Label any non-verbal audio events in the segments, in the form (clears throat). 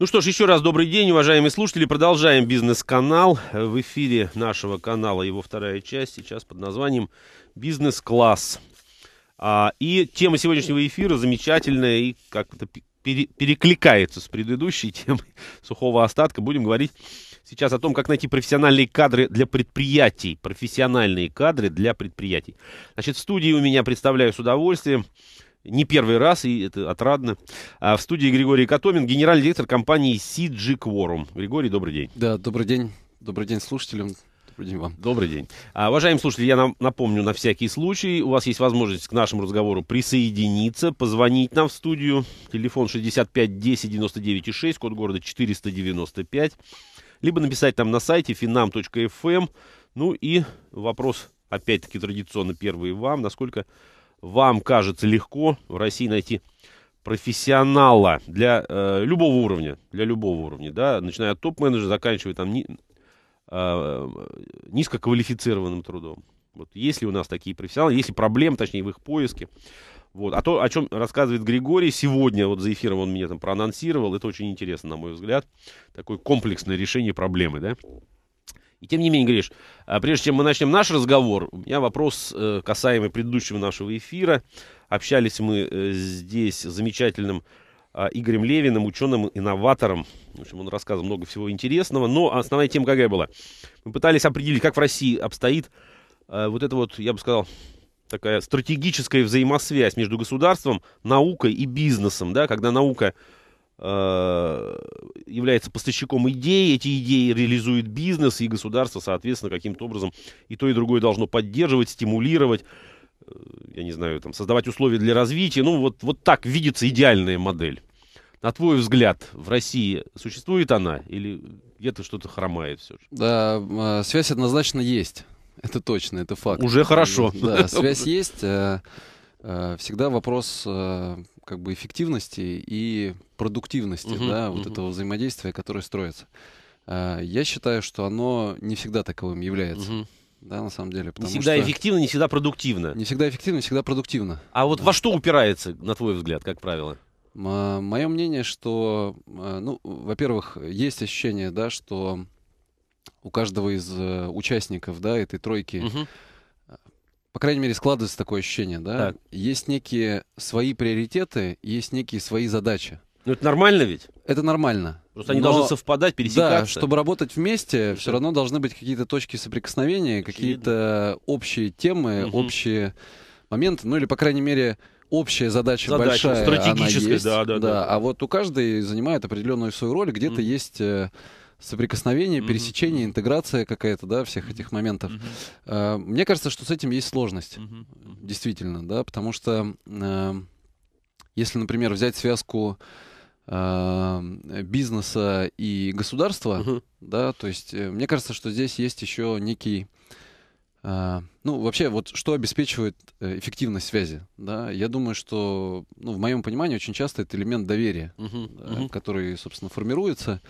Ну что ж, еще раз добрый день, уважаемые слушатели. Продолжаем бизнес-канал. В эфире нашего канала его вторая часть сейчас под названием «Бизнес-класс». А, и тема сегодняшнего эфира замечательная и как-то перекликается с предыдущей темой (laughs) сухого остатка. Будем говорить сейчас о том, как найти профессиональные кадры для предприятий. Профессиональные кадры для предприятий. Значит, в студии у меня, представляю с удовольствием, не первый раз, и это отрадно. А в студии Григорий Катомин, генеральный директор компании CG Quorum. Григорий, добрый день. Да, добрый день. Добрый день слушателям. Добрый день вам. Добрый день. А, уважаемые слушатели, я нам напомню на всякий случай, у вас есть возможность к нашему разговору присоединиться, позвонить нам в студию. Телефон 65 10 99 6, код города 495. Либо написать там на сайте finam.fm. Эм. Ну и вопрос, опять-таки, традиционно первый вам. Насколько вам кажется легко в России найти профессионала для э, любого уровня, для любого уровня, да, начиная от топ-менеджера, заканчивая там ни, э, низкоквалифицированным трудом. Вот есть ли у нас такие профессионалы, есть ли проблемы, точнее, в их поиске. Вот. А то, о чем рассказывает Григорий сегодня, вот за эфиром он меня там проанонсировал, это очень интересно, на мой взгляд, такое комплексное решение проблемы, да. И тем не менее, Гриш, а прежде чем мы начнем наш разговор, у меня вопрос э, касаемый предыдущего нашего эфира. Общались мы э, здесь с замечательным а, Игорем Левиным, ученым-инноватором. В общем, он рассказывал много всего интересного. Но основная тема какая была? Мы пытались определить, как в России обстоит э, вот это вот, я бы сказал, такая стратегическая взаимосвязь между государством, наукой и бизнесом, да, когда наука Э, является поставщиком идей, эти идеи реализует бизнес, и государство, соответственно, каким-то образом и то, и другое должно поддерживать, стимулировать, э, я не знаю, там, создавать условия для развития. Ну, вот, вот так видится идеальная модель. На твой взгляд, в России существует она или где-то что-то хромает все же? Да, э, связь однозначно есть. (laughs) Это точно, это факт. Уже хорошо. Да, (laughs) связь есть. Всегда вопрос как бы эффективности и продуктивности, угу, да, угу. вот этого взаимодействия, которое строится. А, я считаю, что оно не всегда таковым является. Угу. Да, на самом деле. Не всегда что... эффективно, не всегда продуктивно. Не всегда эффективно, не всегда продуктивно. А вот да. во что упирается, на твой взгляд, как правило? Мое мнение, что, э, ну, во-первых, есть ощущение, да, что у каждого из э, участников, да, этой тройки угу по крайней мере, складывается такое ощущение, да? Так. Есть некие свои приоритеты, есть некие свои задачи. Ну это нормально ведь? Это нормально. Просто они Но, должны совпадать, пересекаться. Да, чтобы работать вместе, все равно должны быть какие-то точки соприкосновения, какие-то общие темы, угу. общие моменты, ну или, по крайней мере, общая задача, задача большая, стратегическая, она есть, да, да, да, да. А вот у каждой занимает определенную свою роль, где-то mm. есть э, соприкосновение, пересечение, интеграция какая-то, да, всех этих моментов. А, мне кажется, что с этим есть сложность, действительно, да, потому что а, если, например, взять связку а, бизнеса и государства, uh-huh. да, то есть э, мне кажется, что здесь есть еще некий, ну вообще вот что обеспечивает э, эффективность связи, да, я думаю, что, ну в моем понимании очень часто это элемент доверия, uh-huh. Uh-huh. который, собственно, формируется.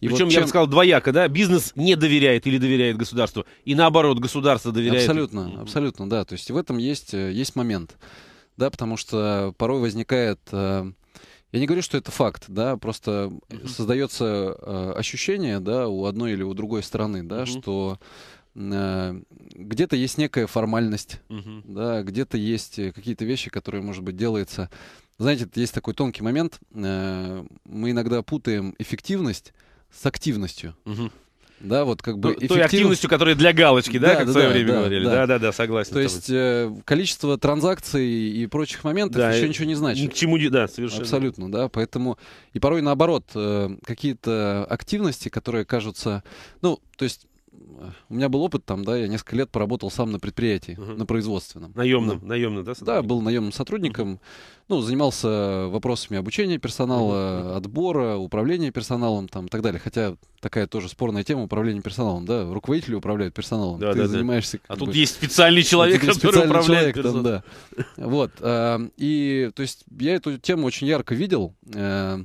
И Причем вот чем... я бы сказал двояко, да, бизнес не доверяет или доверяет государству, и наоборот, государство доверяет. Абсолютно, абсолютно, да. То есть в этом есть, э, есть момент, да, потому что порой возникает... Э, я не говорю, что это факт, да, просто uh-huh. создается э, ощущение, да, у одной или у другой стороны, да, uh-huh. что э, где-то есть некая формальность, uh-huh. да, где-то есть э, какие-то вещи, которые, может быть, делаются. Знаете, есть такой тонкий момент. Э, мы иногда путаем эффективность с активностью. Угу. Да, вот как бы ну, Той активностью, которая для галочки, да, да как да, в свое да, время да, говорили. Да. да, да, да, согласен. То есть э, количество транзакций и прочих моментов да, еще ничего не значит. К чему, да, совершенно. Абсолютно, да. Поэтому и порой наоборот, э, какие-то активности, которые кажутся, ну, то есть у меня был опыт там, да, я несколько лет поработал сам на предприятии, угу. на производственном. наемном, ну, наемным, да? Сотрудник? Да, был наемным сотрудником. Угу. Ну, занимался вопросами обучения персонала, угу. отбора, управления персоналом там и так далее. Хотя такая тоже спорная тема управления персоналом, да, руководители управляют персоналом. Да, Ты да, занимаешься... Да. А тут есть специальный (laughs) человек, который специальный управляет человек, персоналом. Там, да. Вот. Э, и, то есть, я эту тему очень ярко видел. Э,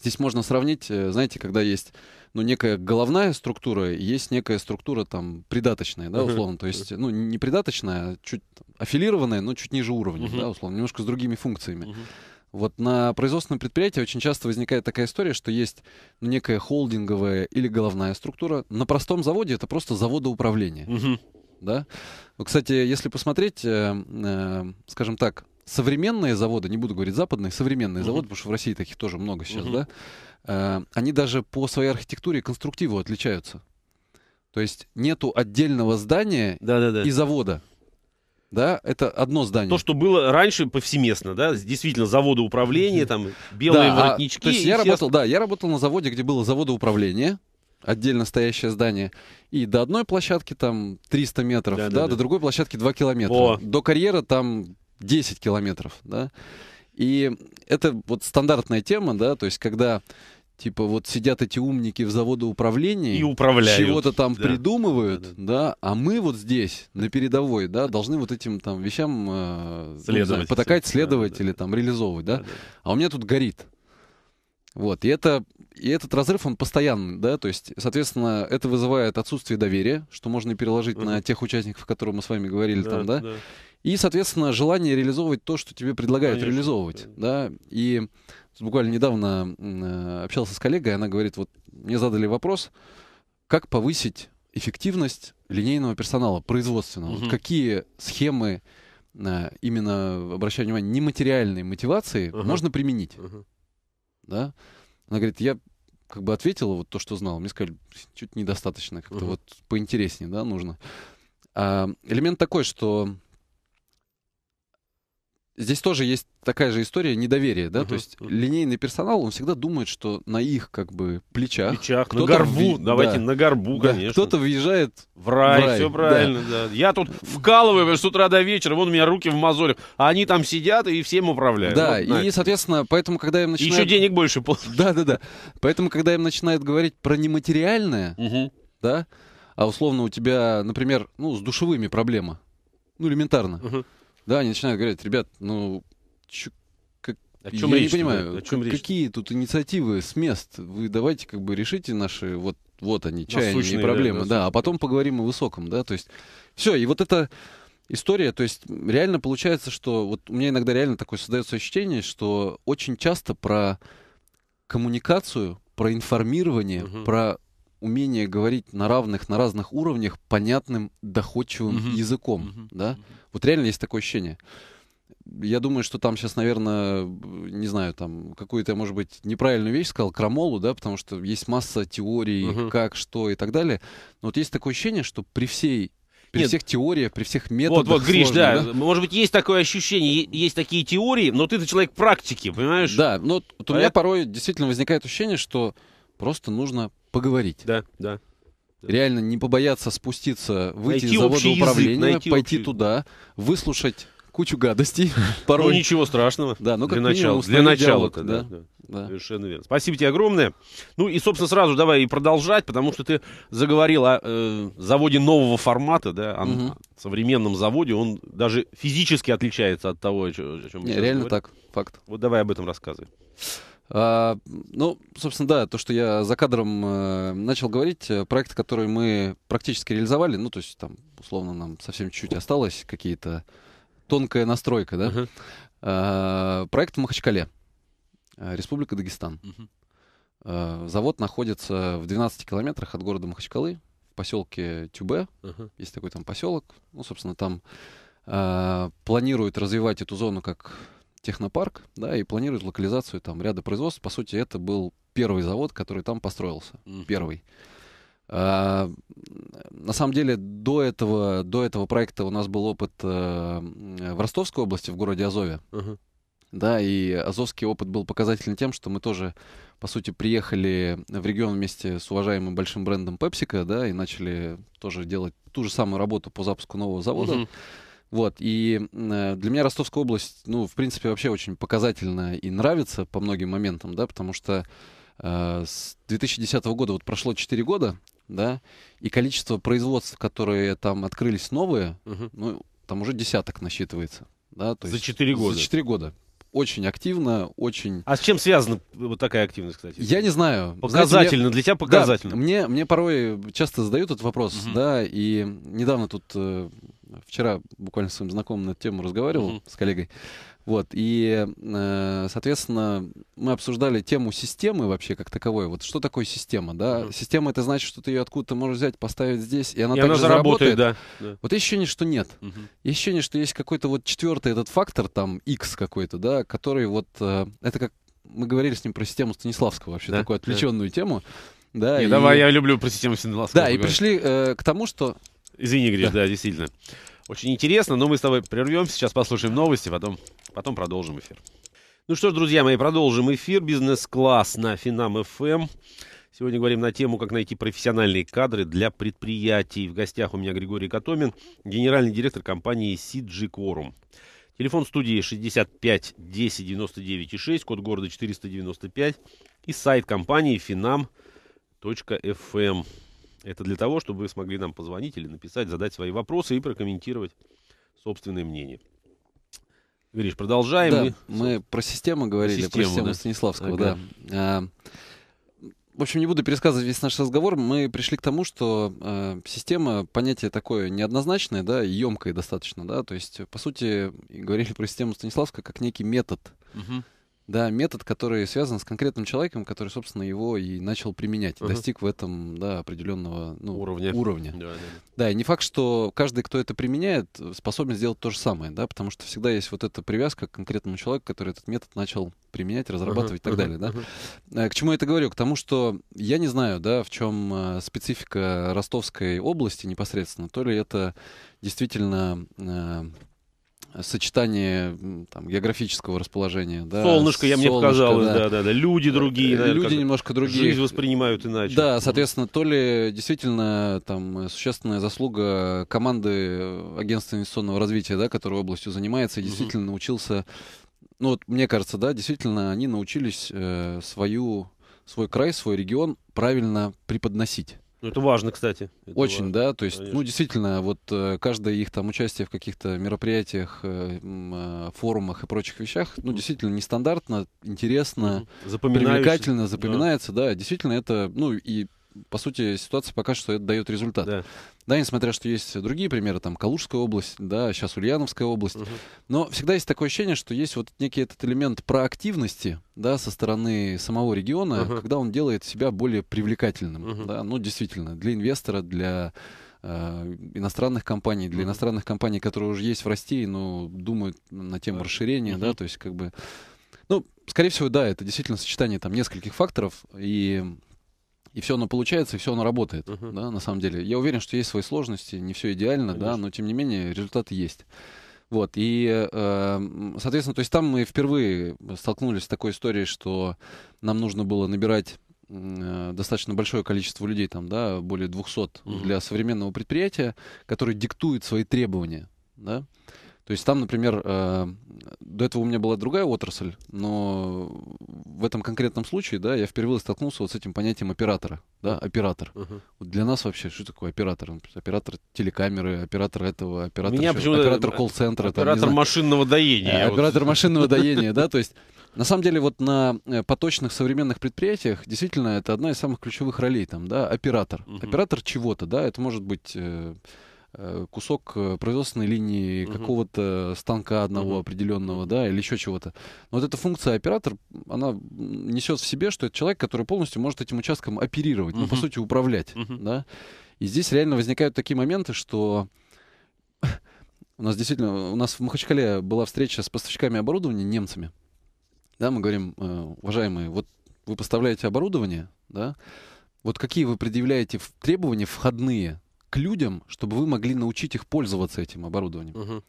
здесь можно сравнить, э, знаете, когда есть ну, некая головная структура, есть некая структура там придаточная, да, условно. То есть, ну, не придаточная, а чуть аффилированная, но чуть ниже уровня, да, условно, немножко с другими функциями. Вот на производственном предприятии очень часто возникает такая история, что есть ну, некая холдинговая или головная структура. На простом заводе это просто заводоуправление. Угу. Да? Ну, кстати, если посмотреть, э, э, скажем так, современные заводы, не буду говорить западные, современные заводы, потому что в России таких тоже много сейчас, да, Э, они даже по своей архитектуре и конструктиву отличаются. То есть нету отдельного здания да, да, да. и завода. Да, это одно здание. То, что было раньше повсеместно, да, действительно, заводы управления, там, белые да, воротнички. А, то есть я все... работал, да, я работал на заводе, где было управления, отдельно стоящее здание, и до одной площадки там 300 метров, да, да, да до другой площадки 2 километра. О. До карьера там 10 километров, да. И это вот стандартная тема, да, то есть когда типа вот сидят эти умники в заводоуправлении и управляют, чего-то там да. придумывают, да, да. да, а мы вот здесь на передовой, да, должны вот этим там вещам э, ну, следовать, знаю, потакать, следовать да, или да. там реализовывать, да? да, да, а у меня тут горит, вот и это и этот разрыв он постоянный, да, то есть соответственно это вызывает отсутствие доверия, что можно переложить uh-huh. на тех участников, о которых мы с вами говорили да, там, да. да. И, соответственно, желание реализовывать то, что тебе предлагают Конечно, реализовывать. Да. И буквально недавно э, общался с коллегой, она говорит, вот мне задали вопрос, как повысить эффективность линейного персонала, производственного. Угу. Какие схемы э, именно, обращая внимание, нематериальной мотивации угу. можно применить? Угу. Да? Она говорит, я как бы ответила вот то, что знала. Мне сказали, чуть недостаточно, как-то угу. вот поинтереснее, да, нужно. А, элемент такой, что здесь тоже есть такая же история недоверия, да, uh то есть линейный персонал, он всегда думает, что на их как бы плечах, плечах на горбу, в... давайте да. на горбу, да. конечно, кто-то въезжает в рай, в рай все правильно, да. да, я тут вкалываю с утра до вечера, вон у меня руки в мозолях, а они там сидят и всем управляют. Да, вот, и соответственно, поэтому когда им начинают еще денег больше, получить. (laughs) да, да, да, поэтому когда им начинают говорить про нематериальное, uh да, а условно у тебя, например, ну с душевыми проблема, ну элементарно. uh да, они начинают говорить, ребят, ну, чё, как... О чем я речь, не понимаю, О чем речь? какие тут инициативы с мест? Вы давайте как бы решите наши вот вот они чаяния и проблемы, да, да, да, а потом поговорим о высоком, да, то есть все и вот эта история, то есть реально получается, что вот у меня иногда реально такое создается ощущение, что очень часто про коммуникацию, про информирование, угу. про умение говорить на равных, на разных уровнях понятным, доходчивым mm-hmm. языком, mm-hmm. да? Mm-hmm. Вот реально есть такое ощущение. Я думаю, что там сейчас, наверное, не знаю, там какую-то, может быть, неправильную вещь сказал Крамолу, да, потому что есть масса теорий, угу. как, что и так далее. Но вот есть такое ощущение, что при всей при Нет. всех теориях, при всех методах. Вот, вот, Гриш, сложных, да. да. Может быть, есть такое ощущение, есть такие теории, но ты-то человек практики, понимаешь? Да, но вот у меня а порой действительно возникает ощущение, что просто нужно поговорить. Да, да. Реально не побояться спуститься, выйти найти из завода управления, язык, найти пойти общий... туда, выслушать кучу гадостей. Ну, (laughs) порой. Ну ничего страшного. Да, ну как для минимум, начала. Для начала, диалог, да, да. да. Совершенно верно. Спасибо тебе огромное. Ну и, собственно, сразу давай и продолжать, потому что ты заговорил о э, заводе нового формата, да, о угу. современном заводе. Он даже физически отличается от того, о чем. Не, реально говорим. так, факт. Вот давай об этом рассказывай. А, ну, собственно, да, то, что я за кадром э, начал говорить, э, проект, который мы практически реализовали, ну, то есть там, условно, нам совсем чуть-чуть осталось, какие-то тонкая настройка, да? Uh-huh. А, проект в Махачкале, э, Республика Дагестан. Uh-huh. А, завод находится в 12 километрах от города Махачкалы, в поселке Тюбе. Uh-huh. Есть такой там поселок. Ну, собственно, там а, планируют развивать эту зону как технопарк, да, и планируют локализацию там ряда производств. По сути, это был первый завод, который там построился. Mm. Первый. А, на самом деле, до этого, до этого проекта у нас был опыт э, в Ростовской области, в городе Азове. Uh-huh. Да, и азовский опыт был показательным тем, что мы тоже, по сути, приехали в регион вместе с уважаемым большим брендом PepsiCo, да, и начали тоже делать ту же самую работу по запуску нового завода. Uh-huh. Вот, и э, для меня Ростовская область, ну, в принципе, вообще очень показательна и нравится по многим моментам, да, потому что э, с 2010 года вот прошло 4 года, да, и количество производств, которые там открылись новые, угу. ну, там уже десяток насчитывается, да. То за есть, года? За 4 года. Очень активно, очень... А с чем связана вот такая активность, кстати? Я не знаю. Показательно, Знаете, мне... для тебя показательно. Да, мне, мне порой часто задают этот вопрос, угу. да, и недавно тут э, вчера буквально с своим знакомым на эту тему разговаривал mm-hmm. с коллегой. Вот, и, э, соответственно, мы обсуждали тему системы вообще как таковой. Вот что такое система, да? Mm-hmm. Система — это значит, что ты ее откуда-то можешь взять, поставить здесь, и она и также она заработает. заработает. Да. Вот ощущение, что нет. Mm-hmm. Есть ощущение, что есть какой-то вот четвертый этот фактор, там, X какой-то, да, который вот... Э, это как... Мы говорили с ним про систему Станиславского вообще, да? такую отвлеченную да. тему. Да, Не, и... давай, я люблю про систему Станиславского. Да, поговорить. и пришли э, к тому, что Извини, Гриш, да. да, действительно. Очень интересно, но мы с тобой прервемся, сейчас послушаем новости, потом, потом продолжим эфир. Ну что ж, друзья мои, продолжим эфир «Бизнес-класс» на Финам ФМ. Эм. Сегодня говорим на тему, как найти профессиональные кадры для предприятий. В гостях у меня Григорий Катомин, генеральный директор компании CG Quorum. Телефон студии 65 10 99 6, код города 495 и сайт компании finam.fm. Это для того, чтобы вы смогли нам позвонить или написать, задать свои вопросы и прокомментировать собственное мнение. Гриш, продолжаем. Да, и... мы про систему говорили, систему, про систему да? Станиславского, ага. да. А, в общем, не буду пересказывать весь наш разговор. Мы пришли к тому, что э, система понятие такое неоднозначное, да, емкое достаточно, да. То есть, по сути, говорили про систему Станиславского как некий метод. Угу да, метод, который связан с конкретным человеком, который, собственно, его и начал применять, uh-huh. достиг в этом, да, определенного ну, уровня. уровня. Да, да, да. и не факт, что каждый, кто это применяет, способен сделать то же самое, да, потому что всегда есть вот эта привязка к конкретному человеку, который этот метод начал применять, разрабатывать uh-huh, и так uh-huh, далее, да. Uh-huh. К чему я это говорю? К тому, что я не знаю, да, в чем э, специфика Ростовской области непосредственно, то ли это действительно э, сочетание там, географического расположения. Да, Солнышко, я солнышко, мне показалось, да. да, да, да. Люди другие, э, наверное, люди немножко другие. Жизнь воспринимают иначе. Да, соответственно, то ли действительно там существенная заслуга команды э, агентства инвестиционного развития, да, которая областью занимается, и действительно uh-huh. научился. Ну вот, мне кажется, да, действительно, они научились э, свою свой край, свой регион правильно преподносить. Ну, это важно, кстати. Это Очень, важно, да. То есть, ну, конечно. ну, действительно, вот э, каждое их там участие в каких-то мероприятиях, э, э, форумах и прочих вещах, ну, действительно, нестандартно, интересно, привлекательно запоминается, да. да. Действительно, это, ну, и по сути, ситуация пока что это дает результат. Да. да, несмотря что есть другие примеры, там Калужская область, да, сейчас Ульяновская область. Угу. Но всегда есть такое ощущение, что есть вот некий этот элемент проактивности, да, со стороны самого региона, угу. когда он делает себя более привлекательным. Угу. Да, ну, действительно, для инвестора, для э, иностранных компаний, для иностранных компаний, которые уже есть в России, но ну, думают на тему mm расширения, mm да, то есть как бы, ну, скорее всего, да, это действительно сочетание там нескольких факторов, и и все оно получается, и все оно работает, uh-huh. да, на самом деле. Я уверен, что есть свои сложности, не все идеально, Конечно. да, но тем не менее результаты есть. Вот, и, эм, соответственно, то есть там мы впервые столкнулись с такой историей, что нам нужно было набирать э, достаточно большое количество людей, там, да, более 200 Uh -huh. для современного предприятия, который диктует свои требования, да, то есть там, например, э, до этого у меня была другая отрасль, но в этом конкретном случае, да, я впервые столкнулся вот с этим понятием оператора, да, оператор. Uh-huh. Вот для нас вообще что такое оператор? Ну, оператор телекамеры, оператор этого, оператор, Меня чего, оператор э, колл-центра, оператор там, машинного доения. Э, оператор вот. (laughs) машинного доения, да, то есть на самом деле, вот на э, поточных современных предприятиях действительно это одна из самых ключевых ролей там, да, оператор. Uh-huh. Оператор чего-то, да, это может быть э, Э, кусок э, производственной линии какого-то станка одного определенного, да, или еще чего-то. Но вот эта функция оператор, она несет в себе, что это человек, который полностью может этим участком оперировать, ну, по сути, управлять, да. И здесь реально возникают такие моменты, что у нас действительно, у нас в Махачкале была встреча с поставщиками оборудования немцами. Да, мы говорим, э, уважаемые, вот вы поставляете оборудование, да, вот какие вы предъявляете требования входные к людям, чтобы вы могли научить их пользоваться этим оборудованием. Угу.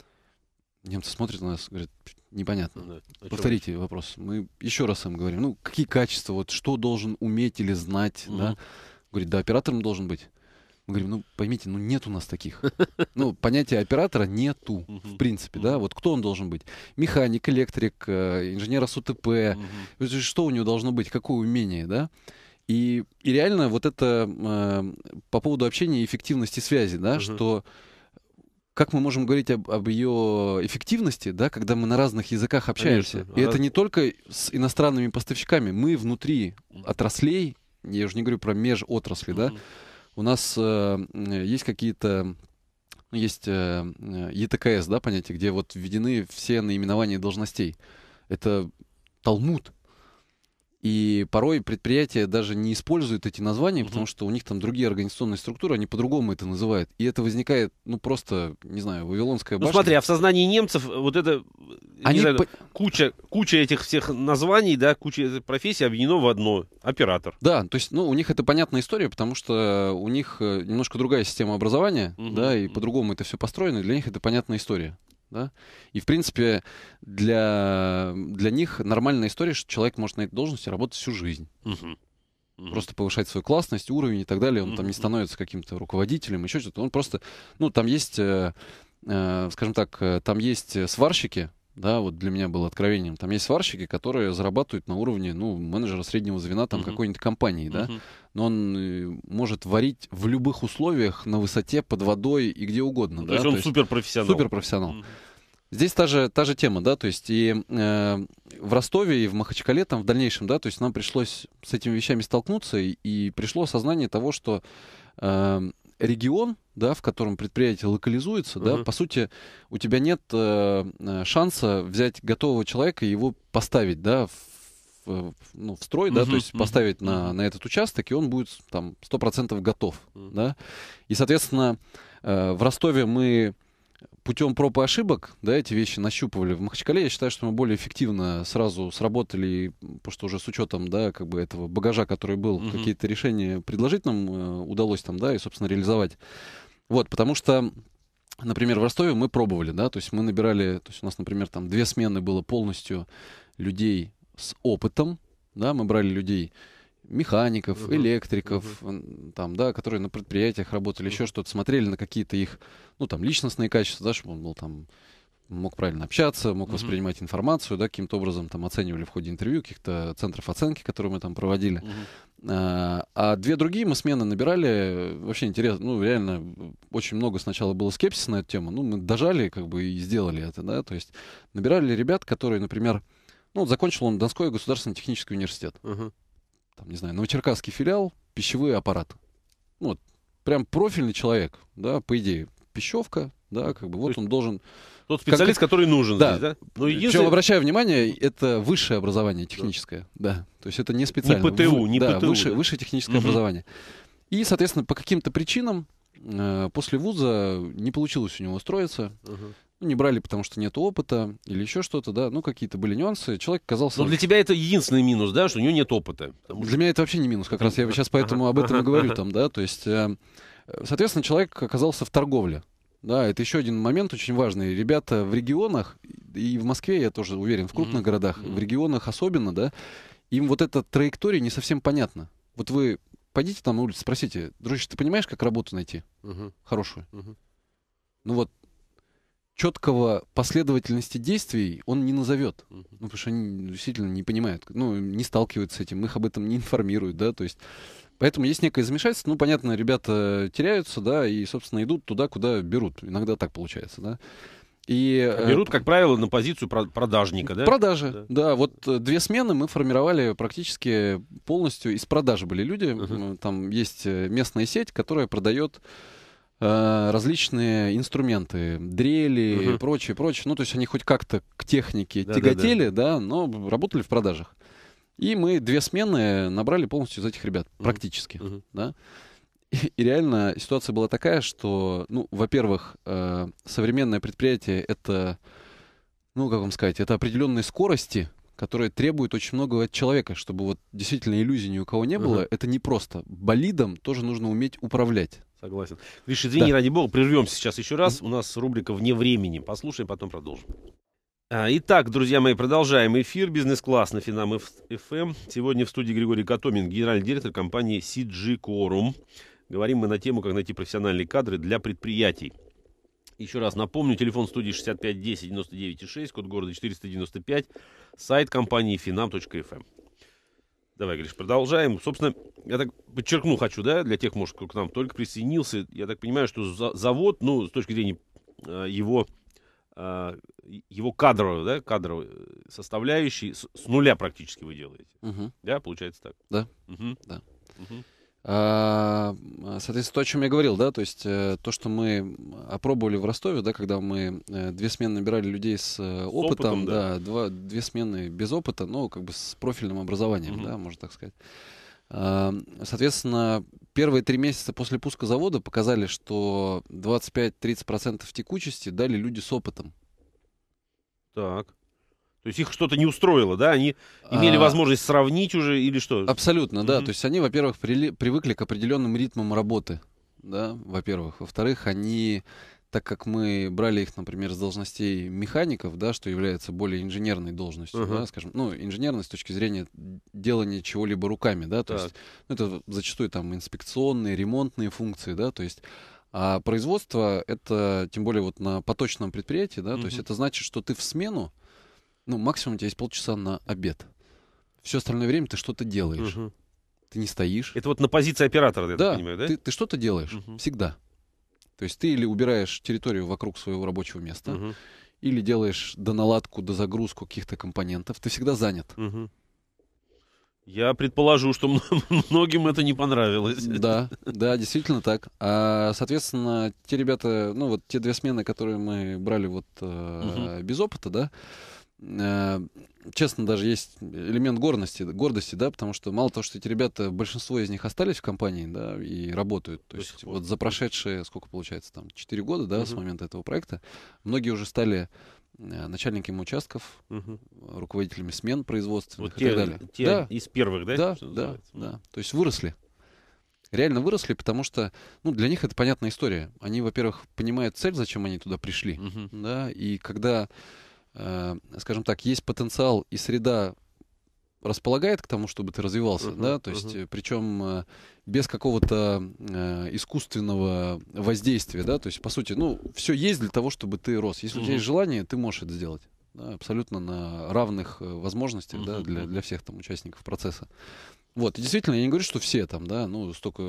Немцы смотрят на нас, говорят, непонятно. Ну да. Повторите вопрос. Мы еще раз им говорим, ну, какие качества, вот что должен уметь или знать, угу. да? Говорит, да, оператором должен быть. Мы говорим, ну, поймите, ну, нет у нас таких. (laughs) Ну, понятия оператора нету, в принципе, да. Вот кто он должен быть? Механик, электрик, э, инженер СУТП. Что у него должно быть, какое умение, да? И, и реально вот это э, по поводу общения и эффективности связи, да, угу. что как мы можем говорить об, об ее эффективности, да, когда мы на разных языках общаемся. Конечно. И Раз... это не только с иностранными поставщиками. Мы внутри отраслей, я уже не говорю про межотрасли, угу. да, у нас э, есть какие-то ну, есть э, э ЕТКС, да, понятие, где вот введены все наименования должностей. Это Талмуд, и порой предприятия даже не используют эти названия, потому что у них там другие организационные структуры, они по-другому это называют. И это возникает, ну просто, не знаю, Вавилонская ну, башня. Ну смотри, а в сознании немцев э, вот это они не знаю, по... куча, куча этих всех названий, да, куча профессий объединено в одно — оператор. Да, то есть, ну, у них это понятная история, потому что у них э, немножко другая система образования, угу. да, и по-другому это все построено, для них это понятная история. Да? И, в принципе, для, для них нормальная история, что человек может на этой должности работать всю жизнь. Угу. Угу. Просто повышать свою классность, уровень и так далее. Он угу. там не становится каким-то руководителем, еще что-то. Он просто... Ну, там есть, э, э, скажем так, э, там есть э, сварщики, да, вот для меня было откровением. Там есть сварщики, которые зарабатывают на уровне, ну, менеджера среднего звена там uh-huh. какой-нибудь компании, да, uh-huh. но он э, может варить в любых условиях, на высоте, под водой и где угодно, ну, да. То есть он то есть суперпрофессионал. Суперпрофессионал. Uh-huh. Здесь та же, та же тема, да, то есть и э, в Ростове, и в Махачкале, там в дальнейшем, да, то есть нам пришлось с этими вещами столкнуться, и, и пришло осознание того, что э, регион, да, в котором предприятие локализуется, угу. да, по сути, у тебя нет э, э, шанса взять готового человека и его поставить, да, в, в ну, в строй, угу, да, то есть угу. поставить на, на этот участок, и он будет там 100% готов, угу. да. И, соответственно, э, в Ростове мы путем проб и ошибок, да, эти вещи нащупывали в Махачкале. Я считаю, что мы более эффективно сразу сработали, потому что уже с учетом, да, как бы этого багажа, который был, mm-hmm. какие-то решения предложить нам э, удалось там, да, и, собственно, реализовать. Вот, потому что Например, в Ростове мы пробовали, да, то есть мы набирали, то есть у нас, например, там две смены было полностью людей с опытом, да, мы брали людей механиков, угу. электриков, угу. там, да, которые на предприятиях работали, угу. еще что-то, смотрели на какие-то их, ну, там, личностные качества, да, чтобы он был там мог правильно общаться, мог mm-hmm. воспринимать информацию, да, каким-то образом там оценивали в ходе интервью, каких-то центров оценки, которые мы там проводили. Mm-hmm. А, две другие мы смены набирали, вообще интересно, ну, реально, очень много сначала было скепсиса на эту тему, ну, мы дожали, как бы, и сделали это, да, то есть набирали ребят, которые, например, ну, закончил он Донской государственный технический университет. Mm-hmm там, не знаю, Новочеркасский филиал, пищевые аппараты. Ну, вот, прям профильный человек, да, по идее, пищевка, да, как бы вот он должен... Тот специалист, как... который нужен да. здесь, да? Но ну, единственное... Причем, обращаю внимание, это высшее образование техническое, да. да. То есть это не специально. Не ПТУ, не да, ПТУ. Высшее, да? высшее техническое угу. образование. И, соответственно, по каким-то причинам э, после вуза не получилось у него устроиться. Угу. Ну, не брали, потому что нет опыта или еще что-то, да. Ну, какие-то были нюансы. Человек оказался... Но для тебя это единственный минус, да, что у него нет опыта. Потому... Для меня это вообще не минус, как раз я сейчас поэтому об этом и говорю там, да. То есть, э, соответственно, человек оказался в торговле. Да, это еще один момент очень важный. Ребята в регионах, и в Москве, я тоже уверен, в крупных mm-hmm. городах, mm-hmm. в регионах особенно, да, им вот эта траектория не совсем понятна. Вот вы пойдите там на улицу, спросите, дружище, ты понимаешь, как работу найти? Угу. Хорошую. Угу. Ну вот, четкого последовательности действий он не назовет. Ну, потому что они действительно не понимают, ну, не сталкиваются с этим, их об этом не информируют, да, то есть. Поэтому есть некое замешательство. Ну, понятно, ребята теряются, да, и, собственно, идут туда, куда берут. Иногда так получается, да. И, э, Берут, как правило, на позицию продажника, да? Продажи, да. да. Вот э, две смены мы формировали практически полностью. Из продажи были люди. Uh-huh. Там есть э, местная сеть, которая продает Э, различные инструменты, дрели угу. и прочее, прочее. Ну, то есть они хоть как-то к технике да, тяготели, да, да. да, но работали в продажах. И мы две смены набрали полностью из этих ребят, угу. практически, угу. да. И, и реально ситуация была такая, что, ну, во-первых, э, современное предприятие — это, ну, как вам сказать, это определенные скорости, которые требуют очень много от человека, чтобы вот действительно иллюзий ни у кого не было. Угу. Это не просто. Болидом тоже нужно уметь управлять. Согласен. Гриш, извини, да. ради бога, прервемся сейчас еще раз. У нас рубрика «Вне времени». Послушаем, потом продолжим. А, итак, друзья мои, продолжаем эфир «Бизнес-класс» на Финам Ф.М. Эм. Сегодня в студии Григорий Катомин, генеральный директор компании CG Quorum. Говорим мы на тему, как найти профессиональные кадры для предприятий. Еще раз напомню, телефон студии 65 10 код города 495, сайт компании finam.fm. Давай, Гриш, продолжаем. Собственно, я так подчеркну хочу, да, для тех, может, кто к нам только присоединился. Я так понимаю, что за завод, ну, с точки зрения э, его, э, его кадровой, да, кадровой э, составляющей, с, с нуля практически вы делаете. Угу. Да, получается так? Да. Угу. да. Угу. А, соответственно, то, о чем я говорил, да, то есть э, то, что мы опробовали в Ростове, да, когда мы э, две смены набирали людей с э, опытом, с опытом да, да два, две смены без опыта, но как бы с профильным образованием, угу. да, можно так сказать. А, соответственно, первые три месяца после пуска завода показали, что 25-30% текучести дали люди с опытом. Так. То есть их что-то не устроило, да? Они имели а... возможность сравнить уже или что? Абсолютно, да. То есть они, во-первых, при... привыкли к определенным ритмам работы, да, во-первых. Во-вторых, они, так как мы брали их, например, с должностей механиков, да, что является более инженерной должностью, uh-huh. да, скажем, ну, инженерной с точки зрения делания чего-либо руками, да, то так. есть ну, это зачастую там инспекционные, ремонтные функции, да, то есть а производство это, тем более вот на поточном предприятии, да, uh-huh. то есть это значит, что ты в смену ну, максимум у тебя есть полчаса на обед. Все остальное время ты что-то делаешь. Угу. Ты не стоишь. Это вот на позиции оператора, я да, так понимаю, да? Ты, ты что-то делаешь угу. всегда. То есть ты или убираешь территорию вокруг своего рабочего места, угу. или делаешь доналадку, дозагрузку каких-то компонентов. Ты всегда занят. Угу. Я предположу, что (laughs) многим это не понравилось. Да, да, действительно так. А, соответственно, те ребята, ну вот те две смены, которые мы брали вот угу. без опыта, да, Э, честно, даже есть элемент гордости, гордости, да, потому что мало того, что эти ребята, большинство из них остались в компании, да, и работают. То До есть вот за прошедшие, сколько получается, там, 4 года, да, угу. с момента этого проекта, многие уже стали э, начальниками участков, угу. руководителями смен производственных вот и те, так далее. Те да. из первых, да? Да, да, да. То есть выросли. Реально выросли, потому что, ну, для них это понятная история. Они, во-первых, понимают цель, зачем они туда пришли, угу. да, и когда Э, скажем так, есть потенциал и среда располагает к тому, чтобы ты развивался, uh-huh, да, то есть uh-huh. Э, причем э, без какого-то э, искусственного воздействия, да, то есть по сути, ну все есть для того, чтобы ты рос. Если uh-huh. у тебя есть желание, ты можешь это сделать. Да, абсолютно на равных возможностях uh-huh. да, для, для всех там участников процесса. Вот, и действительно, я не говорю, что все там, да, ну, столько,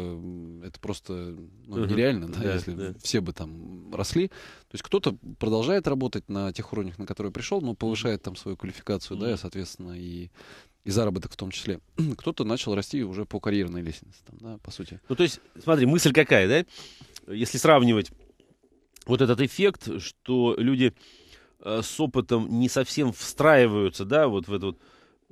это просто ну, uh-huh. нереально, да, да если да. все бы там росли. То есть кто-то продолжает работать на тех уровнях, на которые пришел, но повышает там свою квалификацию, uh-huh. да, и, соответственно, и и заработок в том числе. (clears throat) Кто-то начал расти уже по карьерной лестнице, там, да, по сути. Ну, то есть, смотри, мысль какая, да? Если сравнивать вот этот эффект, что люди э, с опытом не совсем встраиваются, да, вот в эту вот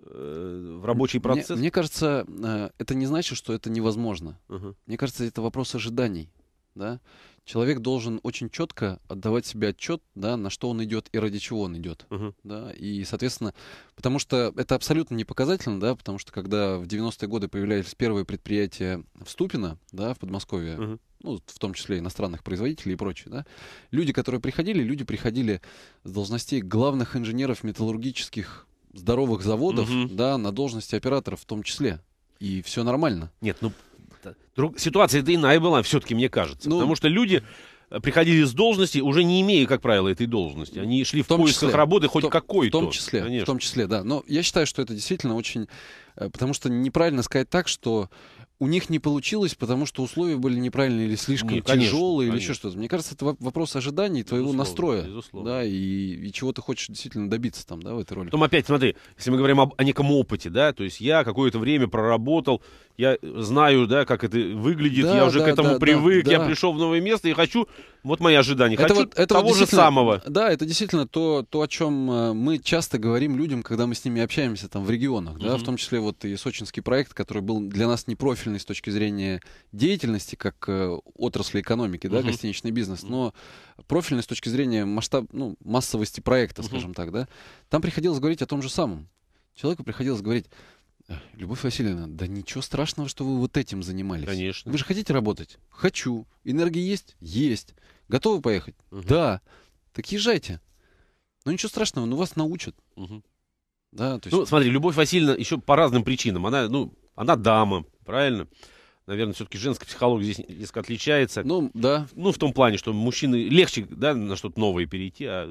Э, в рабочий процесс? Мне, мне кажется, э, это не значит, что это невозможно. Угу. Мне кажется, это вопрос ожиданий. Да? Человек должен очень четко отдавать себе отчет, да, на что он идет и ради чего он идет. Угу. Да? И, соответственно, потому что это абсолютно не показательно, да, потому что когда в 90-е годы появлялись первые предприятия в Ступино, да, в Подмосковье, угу ну, в том числе иностранных производителей и прочее, да, люди, которые приходили, люди приходили с должностей главных инженеров металлургических здоровых заводов, угу. да, на должности операторов в том числе. И все нормально. Нет, ну друг... ситуация-то иная была, все-таки, мне кажется. Ну, потому что люди э, приходили с должности, уже не имея, как правило, этой должности. Они шли в, в поисках числе, работы хоть какой-то. В том числе, конечно. в том числе, да. Но я считаю, что это действительно очень... Э, потому что неправильно сказать так, что у них не получилось, потому что условия были неправильные или слишком Нет, тяжелые, конечно, или конечно. еще что-то. Мне кажется, это вопрос ожиданий твоего безусловно, настроя. Безусловно. Да, и, и чего ты хочешь действительно добиться там, да, в этой роли. Потом опять, смотри, если мы говорим об, о неком опыте, да, то есть я какое-то время проработал я знаю, да, как это выглядит, да, я уже да, к этому да, привык, да, я да. пришел в новое место и хочу, вот мои ожидания, это хочу вот, это того вот же самого. Да, это действительно то, то, о чем э, мы часто говорим людям, когда мы с ними общаемся там в регионах, да, в том числе вот и сочинский проект, который был для нас непрофильный с точки зрения деятельности, как э, отрасли экономики, да, гостиничный бизнес, но профильный с точки зрения масштаб, ну, массовости проекта, угу. скажем так, да, там приходилось говорить о том же самом. Человеку приходилось говорить, Любовь Васильевна, да ничего страшного, что вы вот этим занимались. Конечно. Вы же хотите работать? Хочу. Энергии есть? Есть. Готовы поехать? Угу. Да. Так езжайте. Ну ничего страшного, ну вас научат. Угу. Да, то есть... Ну, смотри, Любовь Васильевна еще по разным причинам. Она, ну, она дама, правильно? наверное, все-таки женская психология здесь несколько отличается. Ну, да. Ну, в том плане, что мужчины легче да, на что-то новое перейти, а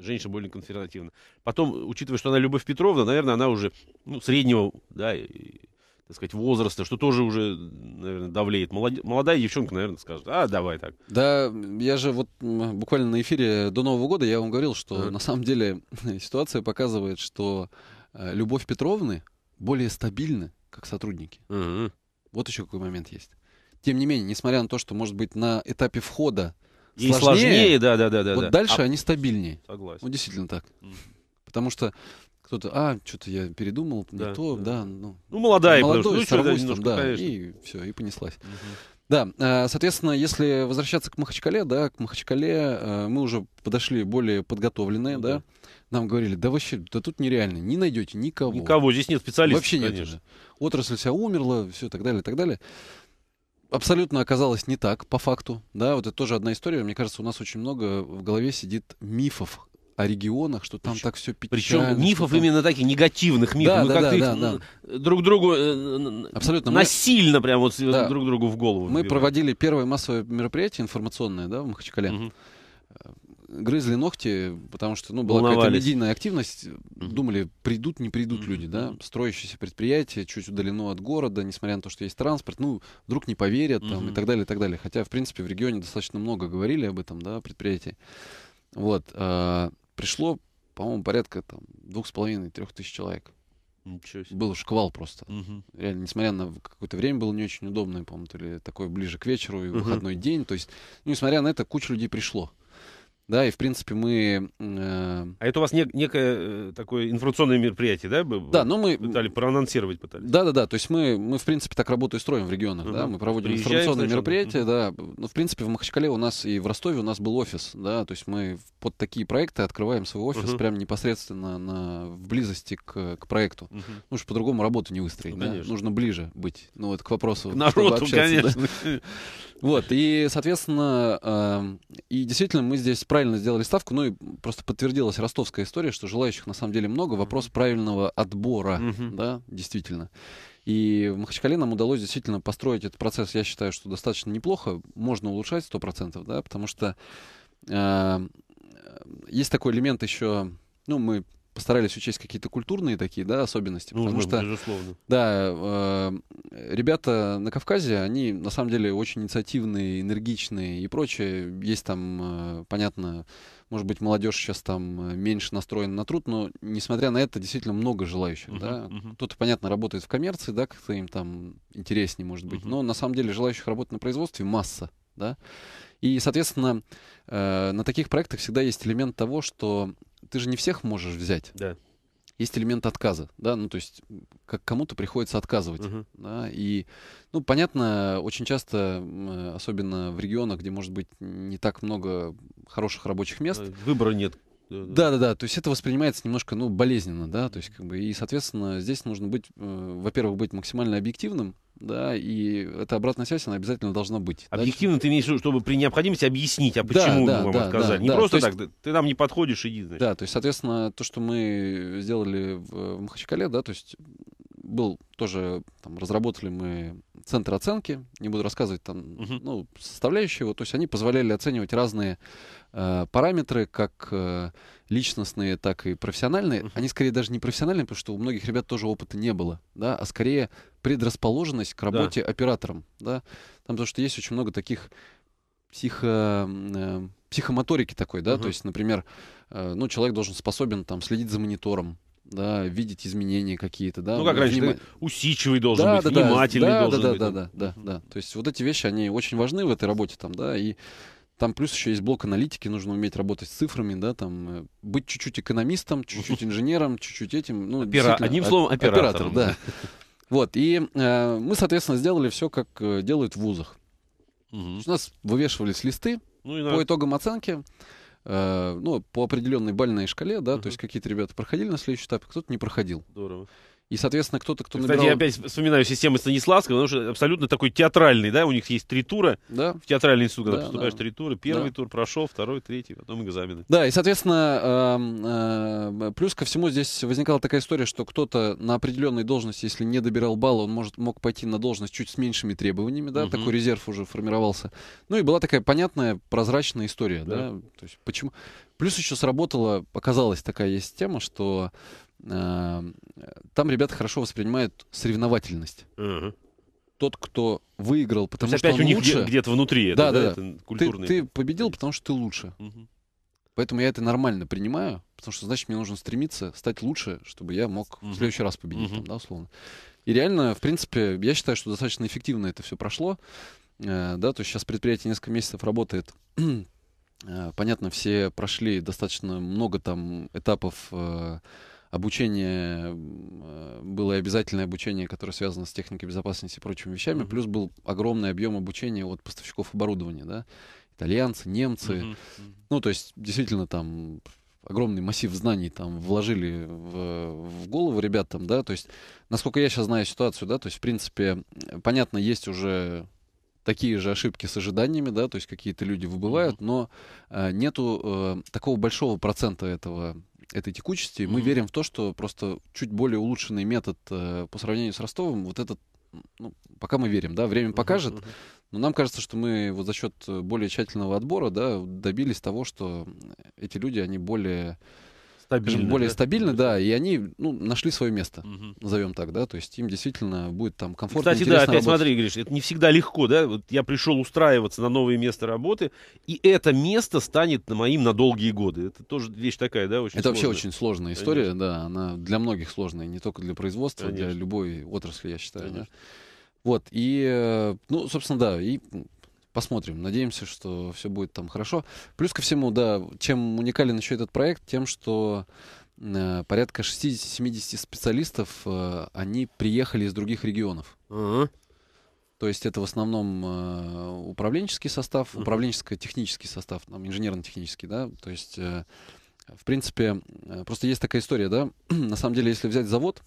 женщина более консервативна. Потом, учитывая, что она Любовь Петровна, наверное, она уже ну, среднего, да, и, так сказать, возраста, что тоже уже, наверное, давлеет. Молод... Молодая девчонка, наверное, скажет, а, давай так. Да, я же вот буквально на эфире до Нового года я вам говорил, что а. на самом деле (laughs) ситуация показывает, что э, Любовь Петровны более стабильны как сотрудники. Угу. Вот еще какой момент есть. Тем не менее, несмотря на то, что, может быть, на этапе входа и сложнее, сложнее да, да, да, да. Вот да. дальше а... они стабильнее. Согласен. Ну, действительно так. Потому что кто-то, а, что-то я передумал, не то, да. Ну, ну, молодая, молодой, потому ну, сорвусь, там, да, и все, и понеслась. Да, э, соответственно, если возвращаться к Махачкале, да, к Махачкале э, мы уже подошли более подготовленные, ну да. да нам говорили, да вообще, да тут нереально, не найдете никого. Никого, здесь нет специалистов, Вообще нет. Конечно. Отрасль вся умерла, все так далее, так далее. Абсолютно оказалось не так, по факту. Да, вот это тоже одна история. Мне кажется, у нас очень много в голове сидит мифов о регионах, что там причем, так все печально. Причем мифов там... именно таких негативных мифов. Да, ну, да, как да, их да, да. Э, друг другу э, абсолютно насильно мы... прям вот э, да. друг другу в голову. Мы вбиваем. проводили первое массовое мероприятие информационное, да, в Махачкале. Угу грызли ногти, потому что ну, была какая-то медийная активность. Думали, придут, не придут люди, да. Строящиеся предприятия, чуть удалено от города, несмотря на то, что есть транспорт, ну, вдруг не поверят там, и так далее, и так далее. Хотя, в принципе, в регионе достаточно много говорили об этом, да, предприятии. Вот. Э, пришло, по-моему, порядка там двух с половиной, трех тысяч человек. Ничего себе. Был шквал просто. Угу. Реально, несмотря на какое-то время было не очень удобное, по-моему, то такое ближе к вечеру и угу. выходной день. То есть, несмотря на это, куча людей пришло. Да, и в принципе мы... Э... А это у вас не, некое э, такое информационное мероприятие, да? да, но мы... Пытали, проанонсировать пытались. Да-да-да, то есть мы, мы в принципе так работу и строим в регионах, угу. да, мы проводим Приезжаем, информационные мероприятия, да. Ну, в принципе, в Махачкале у нас и в Ростове у нас был офис, да, то есть мы под такие проекты открываем свой офис угу. прямо непосредственно на, в близости к, к проекту. Угу. Ну, что по-другому работу не выстроить, ну, да? Нужно ближе быть, ну это к вопросу... К народу, конечно. Да? Вот, и, соответственно, эм, и действительно мы здесь правильно сделали ставку, ну и просто подтвердилась ростовская история, что желающих на самом деле много, вопрос правильного отбора, угу. да, действительно. И в Махачкале нам удалось действительно построить этот процесс, я считаю, что достаточно неплохо, можно улучшать 100%, да, потому что э, есть такой элемент еще, ну, мы постарались учесть какие-то культурные такие, да, особенности. Ну, потому ну, что, безусловно. Да, э, ребята на Кавказе, они на самом деле очень инициативные, энергичные и прочее. Есть там, э, понятно, может быть, молодежь сейчас там э, меньше настроена на труд, но несмотря на это, действительно много желающих. Uh-huh, да? uh-huh. Кто-то, понятно, работает в коммерции, да, как-то им там интереснее, может быть, uh-huh. но на самом деле желающих работать на производстве масса. Да? И, соответственно, э, на таких проектах всегда есть элемент того, что ты же не всех можешь взять. Да. Есть элемент отказа, да, ну то есть как кому-то приходится отказывать, uh-huh. да, и, ну понятно, очень часто, особенно в регионах, где может быть не так много хороших рабочих мест, выбора нет, да, да, да. То есть это воспринимается немножко, ну, болезненно, да. То есть, как бы, и, соответственно, здесь нужно быть, э, во-первых, быть максимально объективным, да, и эта обратная связь, она обязательно должна быть. Объективно да? ты имеешь в виду, чтобы при необходимости объяснить, а почему да, да, мы вам да, отказали. Да, не да, просто так, есть... так, ты нам не подходишь, иди, значит. Да, то есть, соответственно, то, что мы сделали в, в Махачкале, да, то есть был тоже, там, разработали мы центр оценки, не буду рассказывать там, угу. ну, составляющие его, то есть они позволяли оценивать разные Э, параметры, как э, личностные, так и профессиональные, они скорее даже не профессиональные, потому что у многих ребят тоже опыта не было, да, а скорее предрасположенность к работе да. оператором, да, там то что есть очень много таких психо э, психомоторики такой, да, uh-huh. то есть, например, ну человек должен способен там следить за монитором, да, видеть изменения какие-то, да. Ну, как раньше, вним... усидчивый должен да, быть, да, внимательный да, должен да, быть. Да, да, да, да, да, да. То есть вот эти вещи, они очень важны в этой работе там, да, и там плюс еще есть блок аналитики, нужно уметь работать с цифрами, да, там э, быть чуть-чуть экономистом, чуть-чуть инженером, чуть-чуть этим. Ну, Опера... Одним словом, оператором. Оператор, да. Вот, и э, мы, соответственно, сделали все, как э, делают в вузах. Угу. У нас вывешивались листы ну, и да. по итогам оценки, э, ну, по определенной бальной шкале, да, угу. то есть какие-то ребята проходили на следующий этап, кто-то не проходил. Здорово. И, соответственно, кто-то, кто Кстати, я опять вспоминаю систему Станиславского, потому что абсолютно такой театральный, да, у них есть три тура. Да. В театральный институт, когда да, поступаешь, да. три тура. Первый да. тур прошел, второй, третий, потом экзамены. Да, и, соответственно, эм, э, плюс ко всему здесь возникала такая история, что кто-то на определенной должности, если не добирал баллы, он может, мог пойти на должность чуть с меньшими требованиями, да, угу. такой резерв уже формировался. Ну и была такая понятная, прозрачная история, да, да? то есть почему... Плюс еще сработала, показалась такая есть тема, что Эм, там ребята хорошо воспринимают соревновательность. Угу. Тот, кто выиграл, потому есть, что опять он у них лучше. где-то внутри. Да, это, да, да. Это культурный... ты, ты победил, потому что ты лучше. Угу. Поэтому я это нормально принимаю, потому что, значит, мне нужно стремиться стать лучше, чтобы я мог uh в следующий раз победить, uh там, да, условно. И реально, в принципе, я считаю, что достаточно эффективно это все прошло. Э, да, то есть сейчас предприятие несколько месяцев работает. (clears throat) Э, понятно, все прошли достаточно много там этапов э, обучение, было обязательное обучение, которое связано с техникой безопасности и прочими вещами, mm-hmm. плюс был огромный объем обучения от поставщиков оборудования, да, итальянцы, немцы, mm-hmm. Mm-hmm. ну, то есть, действительно, там огромный массив знаний там вложили в, в голову ребят там, да, то есть, насколько я сейчас знаю ситуацию, да, то есть, в принципе, понятно, есть уже такие же ошибки с ожиданиями, да, то есть какие-то люди выбывают, но э, нету э, такого большого процента этого этой текучести. Мы mm-hmm. верим в то, что просто чуть более улучшенный метод э, по сравнению с Ростовым. вот этот, ну, пока мы верим, да, время покажет. Mm-hmm. Но нам кажется, что мы вот за счет более тщательного отбора, да, добились того, что эти люди, они более стабильно, более да? стабильно, да, и они ну, нашли свое место, угу. назовем так, да, то есть им действительно будет там ну, комфортно. Кстати, да, опять работать. смотри, Гриш, это не всегда легко, да, вот я пришел устраиваться на новое место работы, и это место станет моим на долгие годы. Это тоже вещь такая, да, очень. Это сложная. вообще очень сложная история, да, она для многих сложная, не только для производства, Конечно. для любой отрасли, я считаю, да. Вот, и, э, ну, собственно, да, и Посмотрим. Надеемся, что все будет там хорошо. Плюс ко всему, да, чем уникален еще этот проект, тем, что э, порядка 60-70 специалистов, э, они приехали из других регионов. Uh-huh. То есть это в основном э, управленческий состав, uh управленческо-технический состав, там, инженерно-технический, да, то есть, в принципе, просто есть такая история, да, (clears throat) на самом деле, если взять завод,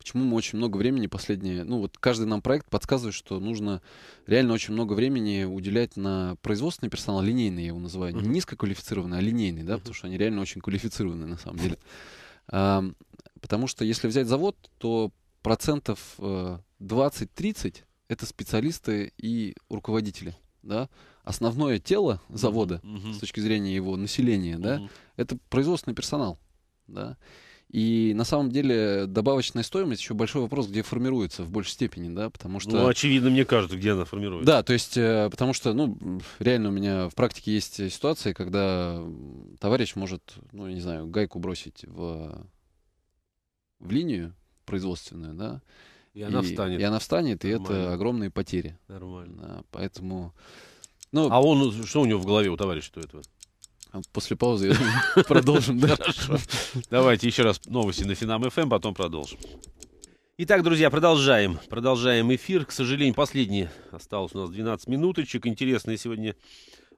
Почему мы очень много времени последние... Ну, вот каждый нам проект подсказывает, что нужно реально очень много времени уделять на производственный персонал, линейный я его называю, uh-huh. не низкоквалифицированный, а линейный, да, потому что они реально очень квалифицированные на самом деле. А, потому что если взять завод, то процентов 20-30 э, это специалисты и руководители, да. Основное тело завода uh-huh. с точки зрения его населения, uh-huh. да, это производственный персонал, да. И на самом деле добавочная стоимость еще большой вопрос, где формируется в большей степени, да, потому что... Ну, очевидно, мне кажется, где она формируется. Да, то есть, э, потому что, ну, реально у меня в практике есть ситуации, когда товарищ может, ну, не знаю, гайку бросить в, в линию производственную, да, и, и она встанет. И она встанет, Нормально. и это огромные потери. Нормально. Да, поэтому... Ну, а он, что у него в голове у товарища-то этого? А после паузы (laughs) продолжим, Хорошо. Давайте еще раз новости на Финам ФМ, эм, потом продолжим. Итак, друзья, продолжаем. Продолжаем эфир. К сожалению, последний осталось у нас 12 минуточек. Интересная сегодня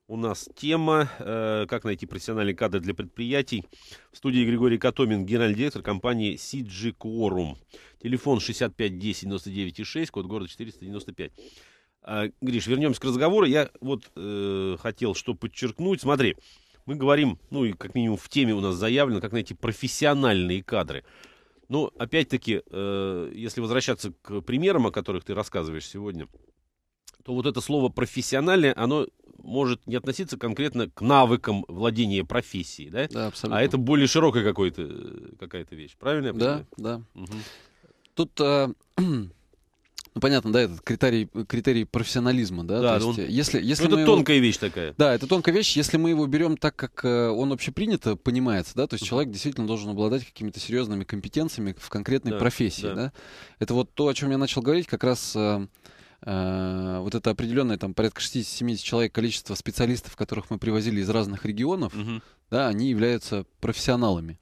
у нас тема э, «Как найти профессиональные кадры для предприятий». В студии Григорий Катомин, генеральный директор компании CG Quorum. Телефон 65 10 99 6, код города 495. Э, а, Гриш, вернемся к разговору. Я вот э, хотел что подчеркнуть. Смотри, э, мы говорим, ну и как минимум в теме у нас заявлено, как найти профессиональные кадры. Но опять-таки, э, если возвращаться к примерам, о которых ты рассказываешь сегодня, то вот это слово профессиональное, оно может не относиться конкретно к навыкам владения профессией, да? Да, абсолютно. А это более широкая э, какая-то вещь, правильно? Я понимаю? да, да. Угу. Тут э, ну, понятно, да, этот критерий, критерий профессионализма, да? да То есть, он... Э, если, если это тонкая его... вещь такая. Да, это тонкая вещь. Если мы его берем так, как э, он общепринято понимается, да, то есть человек действительно должен обладать какими-то серьезными компетенциями в конкретной да, профессии, да. да. Это вот то, о чем я начал говорить, как раз э, вот это определенное там порядка 60-70 человек количество специалистов, которых мы привозили из разных регионов, угу. да, они являются профессионалами.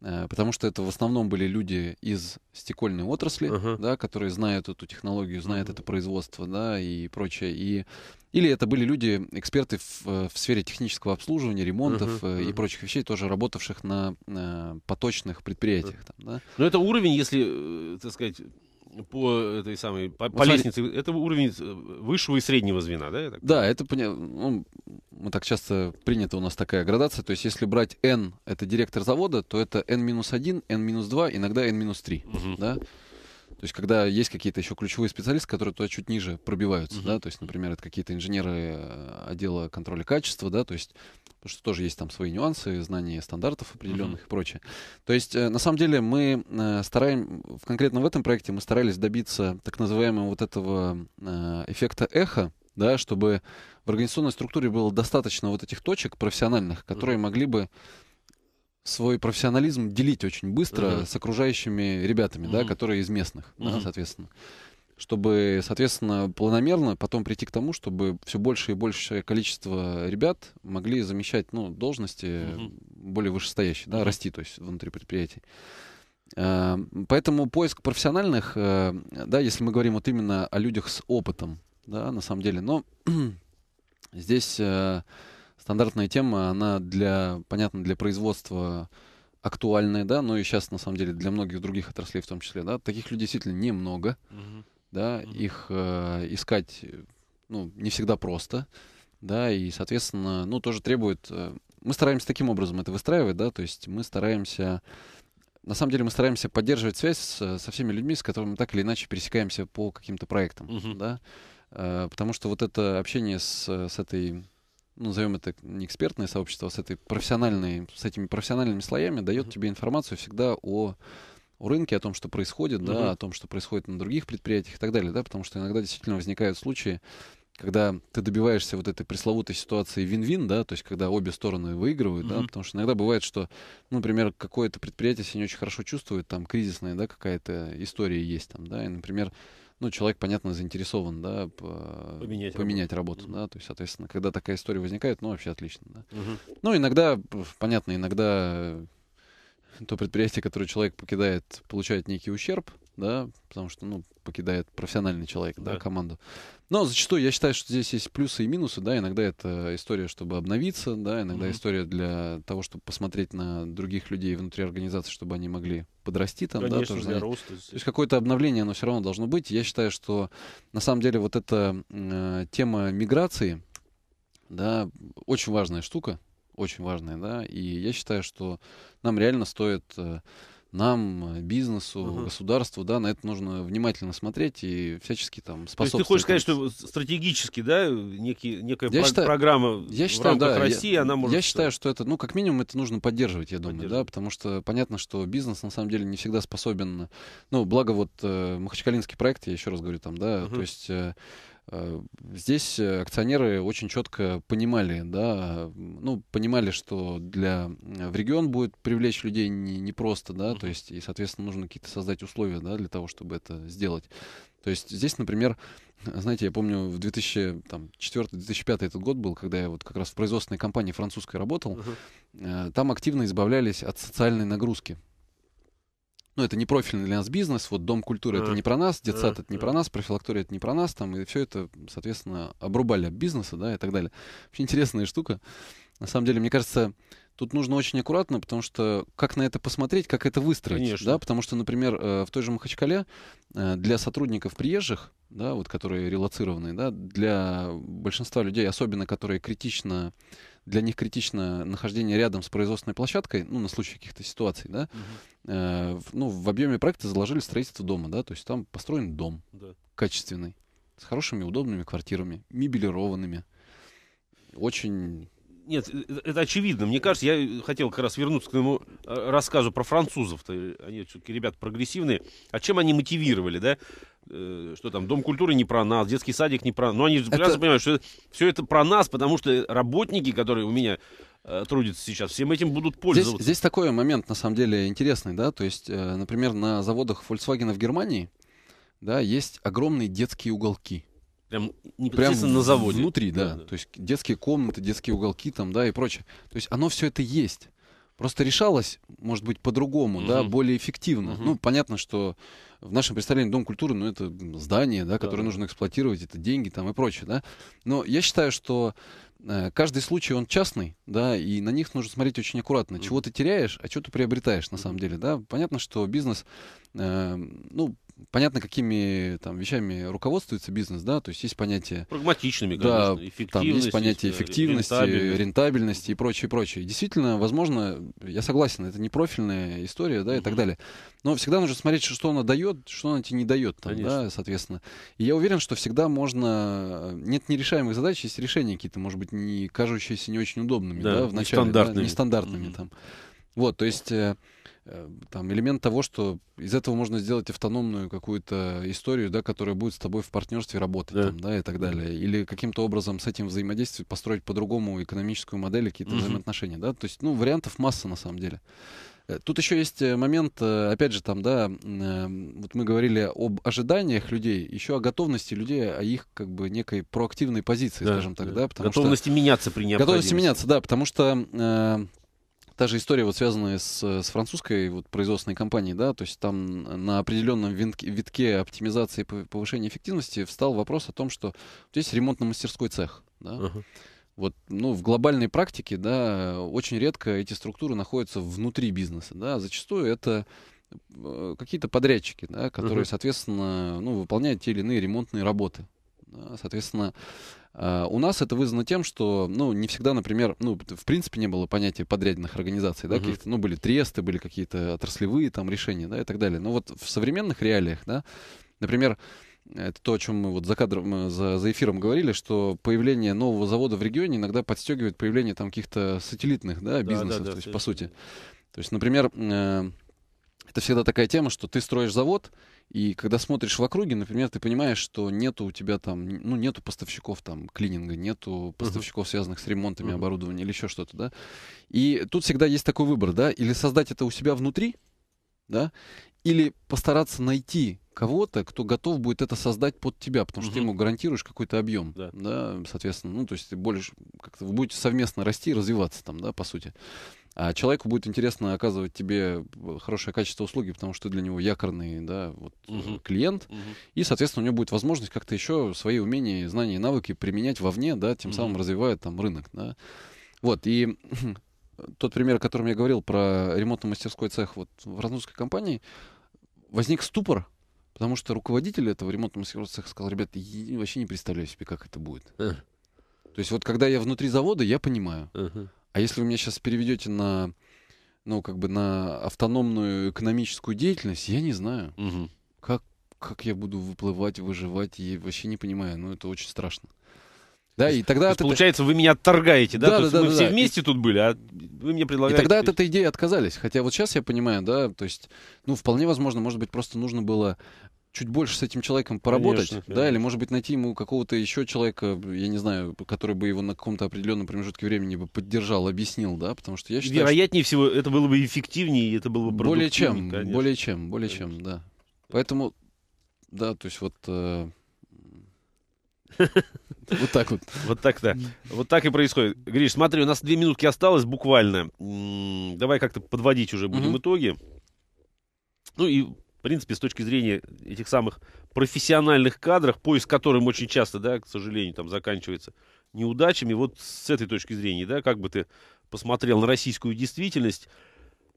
Э, потому что это в основном были люди из стекольной отрасли, uh-huh. да, которые знают эту технологию, знают uh-huh. это производство, да, и прочее. И... Или это были люди, эксперты в, э, в сфере технического обслуживания, ремонтов uh-huh. Uh-huh. и прочих вещей, тоже работавших на, на поточных предприятиях. Uh-huh. Там, да. Но это уровень, если, так сказать, по этой самой по, ну, по лестнице. Это уровень э, высшего и среднего звена, да? Да, это ну, мы так часто принято у нас такая градация. То есть, если брать N это директор завода, то это N-1, минус N-2, минус иногда N-3. Угу. Да? То есть, когда есть какие-то еще ключевые специалисты, которые туда чуть ниже пробиваются, uh-huh. да, то есть, например, это какие-то инженеры э, отдела контроля качества, да, то есть, потому что тоже есть там свои нюансы, знания стандартов определенных uh-huh. и прочее. То есть, э, на самом деле, мы э, стараем, конкретно в этом проекте мы старались добиться так называемого вот этого эффекта эхо, да, чтобы в организационной структуре было достаточно вот этих точек профессиональных, которые uh-huh. могли бы свой профессионализм делить очень быстро uh-huh. с окружающими ребятами, uh-huh. да, которые из местных, uh-huh. да, соответственно. Чтобы, соответственно, планомерно потом прийти к тому, чтобы все больше и большее количество ребят могли замещать ну, должности uh-huh. более вышестоящие, да, расти, то есть внутри предприятий. Э, поэтому поиск профессиональных, э, да, если мы говорим вот именно о людях с опытом, да, на самом деле, но (clears throat) здесь э, стандартная тема, она для, понятно, для производства актуальная, да, но и сейчас, на самом деле, для многих других отраслей в том числе, да, таких людей действительно немного, угу. да, угу. их э, искать, ну, не всегда просто, да, и, соответственно, ну, тоже требует... Э, мы стараемся таким образом это выстраивать, да, то есть мы стараемся... На самом деле мы стараемся поддерживать связь с, со всеми людьми, с которыми мы так или иначе пересекаемся по каким-то проектам, угу. да, э, потому что вот это общение с, с этой назовем это не экспертное сообщество, а с, этой профессиональной, с этими профессиональными слоями дает mm-hmm. тебе информацию всегда о, о рынке, о том, что происходит, mm-hmm. да, о том, что происходит на других предприятиях и так далее, да, потому что иногда действительно возникают случаи, когда ты добиваешься вот этой пресловутой ситуации вин-вин, да, то есть когда обе стороны выигрывают, mm-hmm. да, потому что иногда бывает, что, ну, например, какое-то предприятие себя не очень хорошо чувствует, там кризисная, да, какая-то история есть там, да, и, например, ну, человек, понятно, заинтересован, да, по... поменять, поменять работу, работу mm-hmm. да, то есть, соответственно, когда такая история возникает, ну, вообще отлично, да. Mm-hmm. Ну, иногда, понятно, иногда э, то предприятие, которое человек покидает, получает некий ущерб, да, потому что, ну, покидает профессиональный человек, да, да команду. Но зачастую я считаю, что здесь есть плюсы и минусы, да, иногда это история, чтобы обновиться, да, иногда mm история для того, чтобы посмотреть на других людей внутри организации, чтобы они могли подрасти там, Конечно, да, тоже для роста. То есть какое-то обновление, оно все равно должно быть. Я считаю, что на самом деле вот эта э, тема миграции, да, очень важная штука, очень важная, да, и я считаю, что нам реально стоит э, нам, э, бизнесу, угу. государству, да, на это нужно внимательно смотреть и всячески там способствовать. То есть ты хочешь сказать, что стратегически, да, некий, некая я считаю, программа я считаю, в рамках да, России, я, она может... Я считаю, что это, ну, как минимум, это нужно поддерживать, я думаю, да, потому что понятно, что бизнес, на самом деле, не всегда способен, ну, благо вот э, Махачкалинский проект, я еще раз говорю, там, да, угу. то есть... Э, Э, здесь э, акционеры очень четко понимали, да, э, ну, понимали, что для, в регион будет привлечь людей не, не просто, да, то есть, и, соответственно, нужно какие-то создать условия, да, для того, чтобы это сделать. То есть здесь, например, (laughs) знаете, я помню, в 2004-2005 этот год был, когда я вот как раз в производственной компании французской работал, uh-huh. там активно избавлялись от социальной нагрузки ну, это не профильный для нас бизнес, вот Дом культуры а, это не про нас, детсад а, это не про нас, профилактория это не про нас, там, и все это, соответственно, обрубали от бизнеса, да, и так далее. вообще интересная штука. На самом деле, мне кажется, тут нужно очень аккуратно, потому что как на это посмотреть, как это выстроить, Конечно. да, потому что, например, э, в той же Махачкале э, для сотрудников приезжих, да, вот которые релацированные, да, для большинства людей, особенно которые критично для них критично нахождение рядом с производственной площадкой, ну, на случай каких-то ситуаций, да, угу. э, ну, в объеме проекта заложили строительство дома, да, то есть там построен дом да. качественный, с хорошими, удобными квартирами, мебелированными, очень нет, э, э, это очевидно. Мне кажется, я э, хотел как раз вернуться к моему рассказу про французов-то. Они все-таки ребята прогрессивные. А чем они мотивировали, да? что там, Дом культуры не про нас, детский садик не про нас. Ну, Но они это... прекрасно понимают, что все это про нас, потому что работники, которые у меня э, трудятся сейчас, всем этим будут пользоваться. Здесь, здесь такой момент, на самом деле, интересный, да, то есть, э, например, на заводах Volkswagen в Германии, да, есть огромные детские уголки. Прям непосредственно Прям на заводе. Внутри, да. да. да. То есть детские комнаты, детские уголки там, да, и прочее. То есть оно все это есть. Просто решалось, может быть, по-другому, угу. да, более эффективно. Угу. Ну, понятно, что в нашем представлении Дом культуры, ну, это здание, да, которое да. нужно эксплуатировать, это деньги там и прочее, да. Но я считаю, что э, каждый случай, он частный, да, и на них нужно смотреть очень аккуратно. Mm. Чего ты теряешь, а чего ты приобретаешь, на самом деле, да. Понятно, что бизнес, э, ну, понятно, какими там вещами руководствуется бизнес, да, то есть есть понятие... Прагматичными, конечно, да, эффективность. Там есть понятие э, эффективности, рентабельность. рентабельности и прочее, прочее. Действительно, возможно, я согласен, это не профильная история, да, и так далее. Но всегда нужно смотреть, что она дает, что она тебе не дает, там, да, соответственно. И я уверен, что всегда можно... Нет нерешаемых задач, есть решения какие-то, может быть, не кажущиеся не очень удобными, да, да вначале. Нестандартными. Да, нестандартными угу. там. Вот, то есть... Э, Э, там элемент того, что из этого можно сделать автономную какую-то историю, да, которая будет с тобой в партнерстве работать, да, там, да и так далее, или каким-то образом с этим взаимодействовать, построить по-другому экономическую модель, какие-то угу. взаимоотношения, да, то есть, ну, вариантов масса на самом деле. Э, тут еще есть э, момент, опять же, там, да, вот мы говорили об ожиданиях людей, еще о готовности людей, о их как бы некой проактивной позиции, да, скажем так, да, да потому готовности что... меняться при необходимости. Готовности меняться, да, потому что Та же история, вот связанная с, с французской вот, производственной компанией, да, то есть там на определенном винтке, витке оптимизации и повышения эффективности встал вопрос о том, что здесь ремонтно-мастерской цех, да, uh-huh. Вот, ну, в глобальной практике, да, очень редко эти структуры находятся внутри бизнеса, да, зачастую это э, какие-то подрядчики, да, которые, uh-huh. соответственно, ну, выполняют те или иные ремонтные работы. Да, соответственно, а, у нас это вызвано тем, что, ну, не всегда, например, ну, в принципе, не было понятия подрядных организаций, да, uh-huh. каких-то, ну, были тресты, были какие-то отраслевые там решения, да, и так далее. Но вот в современных реалиях, да, например, это то, о чем мы вот за кадром, э, за, за эфиром говорили, что появление нового завода в регионе иногда подстегивает появление там каких-то сателлитных, да, бизнесов, да, да, да, то есть, по сути. То есть, например, э, это всегда такая тема, что ты строишь завод, и когда смотришь в округе, например, ты понимаешь, что нету у тебя там, ну, нету поставщиков там клининга, нету поставщиков, связанных с ремонтами uh-huh. оборудования или еще что-то, да. И тут всегда есть такой выбор, да, или создать это у себя внутри, да, или постараться найти кого-то, кто готов будет это создать под тебя, потому что угу. ты ему гарантируешь какой-то объем, да. да, соответственно, ну то есть ты больше как-то вы будете совместно расти и развиваться там, да, по сути. А человеку будет интересно оказывать тебе э, хорошее качество услуги, потому что ты для него якорный да, вот, угу. клиент. Угу. И, соответственно, у него будет возможность как-то еще свои умения, знания и навыки применять вовне, да, тем угу. самым развивая там рынок. Да. Вот, и (clears throat) тот пример, о котором я говорил про ремонтно-мастерской цех вот, в Разнузской компании, возник ступор, потому что руководитель этого ремонтно-мастерского цеха сказал, ребят, я вообще не представляю себе, как это будет. Uh. То есть вот когда я внутри завода, я понимаю. Uh-huh. А если вы меня сейчас переведете на, ну, как бы на автономную экономическую деятельность, я не знаю. Угу. Как, как я буду выплывать, выживать, я вообще не понимаю. Ну, это очень страшно. Да, и тогда... То есть, от получается, вы меня отторгаете, да? да, да, да мы да, все да. вместе и... тут были, а вы мне предлагаете... И тогда от этой идеи отказались. Хотя вот сейчас я понимаю, да, то есть, ну, вполне возможно, может быть, просто нужно было чуть больше с этим человеком поработать, Конечно, да, или, может быть, найти ему какого-то еще человека, я не знаю, который бы его на каком-то определенном промежутке времени бы поддержал, объяснил, да, потому что я считаю... Вероятнее что... всего, это было бы эффективнее, и это было бы Более чем, конечно. более чем, более конечно. чем, да. Поэтому, да, то есть вот... Э, (laughs) вот так вот. Вот так, да. Вот так и происходит. Гриш, смотри, у нас две минутки осталось буквально. Давай как-то подводить уже будем итоги. Ну и принципе, с точки зрения этих самых профессиональных кадров, поиск которым очень часто, да, к сожалению, там заканчивается неудачами, вот с этой точки зрения, да, как бы ты посмотрел на российскую действительность,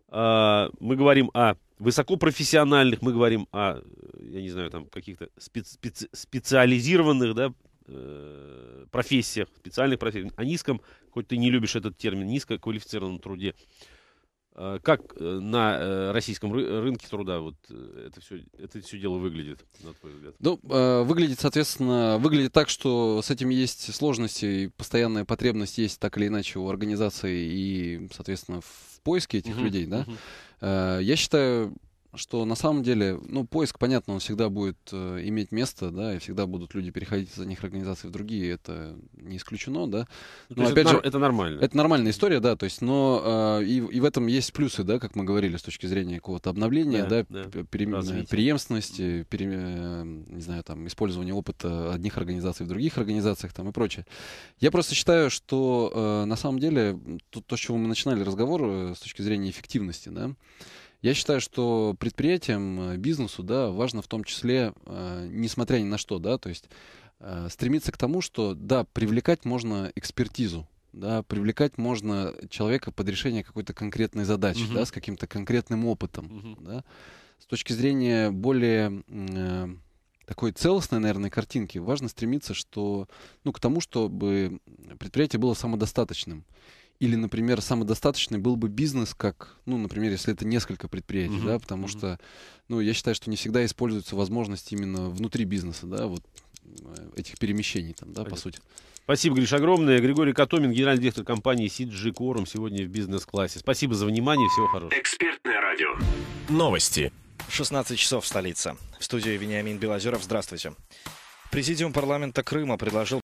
э, мы говорим о высокопрофессиональных, мы говорим о, я не знаю, там каких-то специ специ специализированных, да, э, профессиях, специальных профессиях, о низком, хоть ты не любишь этот термин, низкоквалифицированном труде. Э, как э, на э, российском рынке труда вот это все, это все дело выглядит, на твой взгляд? Ну, выглядит, соответственно, выглядит так, что с этим есть сложности, и постоянная потребность есть так или иначе у организации и, соответственно, в поиске этих угу, людей, да. Угу. Я считаю, что на самом деле, ну, поиск, понятно, он всегда будет э, иметь место, да, и всегда будут люди переходить из одних организаций в другие, это не исключено, да. Ну, но, опять это, же, это нормально. Это нормальная история, да, то есть, но э, и, и в этом есть плюсы, да, как мы говорили, с точки зрения какого-то обновления, да, да, да пере, э, преемственности, пере, э, не знаю, там, использования опыта одних организаций в других организациях, там, и прочее. Я просто считаю, что э, на самом деле, то, то, с чего мы начинали разговор, э, с точки зрения эффективности, да, я считаю, что предприятиям, э, бизнесу, да, важно в том числе, э, несмотря ни на что, да, то есть э, стремиться к тому, что, да, привлекать можно экспертизу, да, привлекать можно человека под решение какой-то конкретной задачи, угу. да, с каким-то конкретным опытом, угу. да. С точки зрения более такой целостной, наверное, картинки, важно стремиться, что, ну, к тому, чтобы предприятие было самодостаточным. Или, например, самодостаточный был бы бизнес, как, ну, например, если это несколько предприятий, uh-huh. да, потому uh-huh. что, ну, я считаю, что не всегда используются возможности именно внутри бизнеса, да, вот э, этих перемещений там, да, Понятно. по сути. Спасибо, Гриш, огромное. Григорий Катомин, генеральный директор компании CG Quorum, сегодня в бизнес-классе. Спасибо за внимание, всего хорошего. Экспертное радио. Новости. 16 часов в столице. В студии Вениамин Белозеров. Здравствуйте. Президиум парламента Крыма предложил